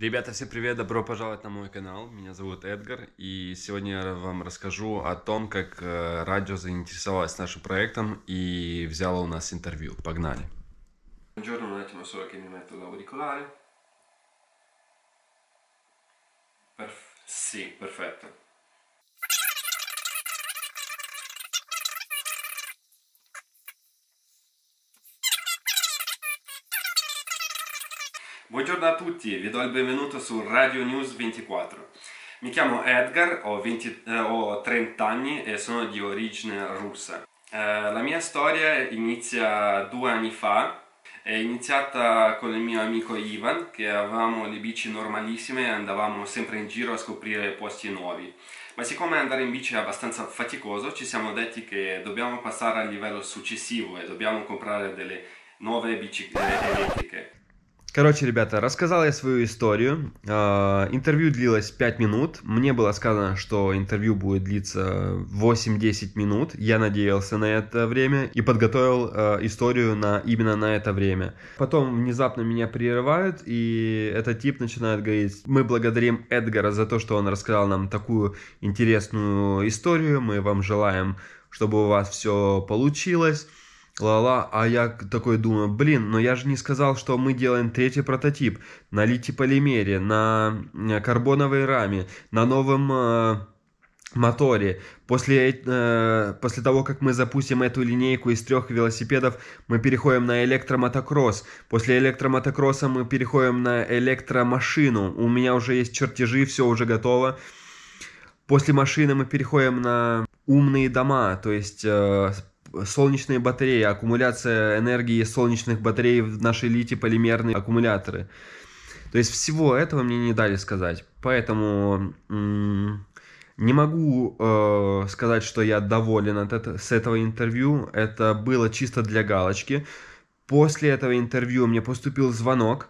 Ребята, всем привет, добро пожаловать на мой канал. Меня зовут Эдгар, и сегодня я вам расскажу о том, как э, радио заинтересовалось нашим проектом и взяло у нас интервью. Погнали. Buongiorno, un attimo solo che mi metto l'auricolare. Perf- sì, perfetto. Buongiorno a tutti, vi do il benvenuto su Radio News 24. Mi chiamo Edgar, ho, 20, eh, ho 30 anni e sono di origine russa. Eh, la mia storia inizia due anni fa, è iniziata con il mio amico Ivan che avevamo le bici normalissime e andavamo sempre in giro a scoprire posti nuovi. Ma siccome andare in bici è abbastanza faticoso ci siamo detti che dobbiamo passare al livello successivo e dobbiamo comprare delle nuove bici eh, elettriche. Короче, ребята, рассказал я свою историю. Э, интервью длилось 5 минут. Мне было сказано, что интервью будет длиться 8-10 минут. Я надеялся на это время и подготовил э, историю на, именно на это время. Потом внезапно меня прерывают, и этот тип начинает говорить, мы благодарим Эдгара за то, что он рассказал нам такую интересную историю. Мы вам желаем, чтобы у вас все получилось. Ла-ла, а я такой думаю, блин, но я же не сказал, что мы делаем третий прототип на литиполимере, на э, карбоновой раме, на новом э, моторе. После, э, после того, как мы запустим эту линейку из трех велосипедов, мы переходим на электромотокросс. После электромотокросса мы переходим на электромашину. У меня уже есть чертежи, все уже готово. После машины мы переходим на умные дома, то есть э, солнечные батареи, аккумуляция энергии солнечных батарей в нашей литий-полимерные аккумуляторы. То есть всего этого мне не дали сказать. Поэтому не могу э, сказать, что я доволен от это, с этого интервью. Это было чисто для галочки. После этого интервью мне поступил звонок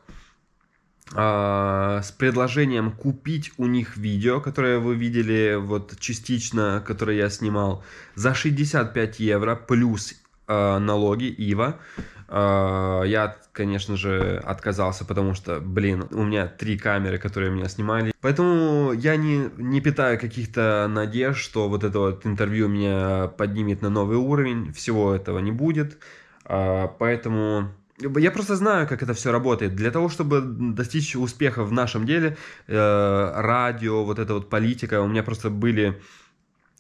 а, с предложением купить у них видео, которое вы видели вот частично, которое я снимал, за 65 евро плюс э, налоги ИВА. Э, я, конечно же, отказался, потому что, блин, у меня три камеры, которые меня снимали. Поэтому я не, не питаю каких-то надежд, что вот это вот интервью меня поднимет на новый уровень. Всего этого не будет. Э, поэтому я просто знаю, как это все работает. Для того, чтобы достичь успеха в нашем деле, э, радио, вот эта вот политика, у меня просто были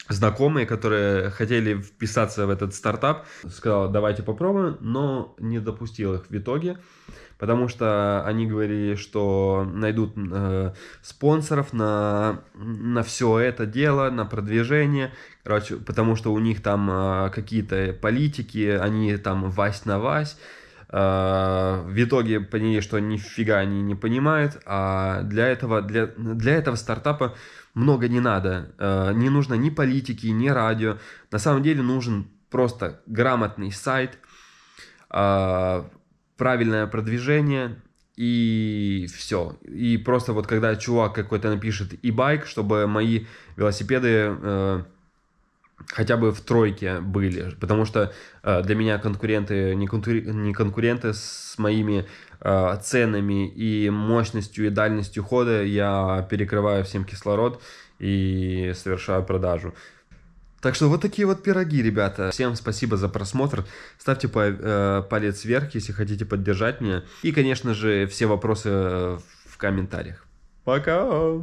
знакомые, которые хотели вписаться в этот стартап, сказал, давайте попробуем, но не допустил их в итоге, потому что они говорили, что найдут э, спонсоров на, на все это дело, на продвижение, короче, потому что у них там э, какие-то политики, они там вась на вась, Э, в итоге поняли, что нифига они не понимают, а для этого, для, для этого стартапа много не надо. Э, не нужно ни политики, ни радио. На самом деле нужен просто грамотный сайт, э, правильное продвижение, и все. И просто вот когда чувак какой-то напишет e-байк, чтобы мои велосипеды хотя бы в тройке были, потому что э, для меня конкуренты не, конкури, не конкуренты с моими э, ценами и мощностью и дальностью хода я перекрываю всем кислород и совершаю продажу. Так что вот такие вот пироги, ребята. Всем спасибо за просмотр. Ставьте по, э, палец вверх, если хотите поддержать меня. И, конечно же, все вопросы э, в комментариях. Пока!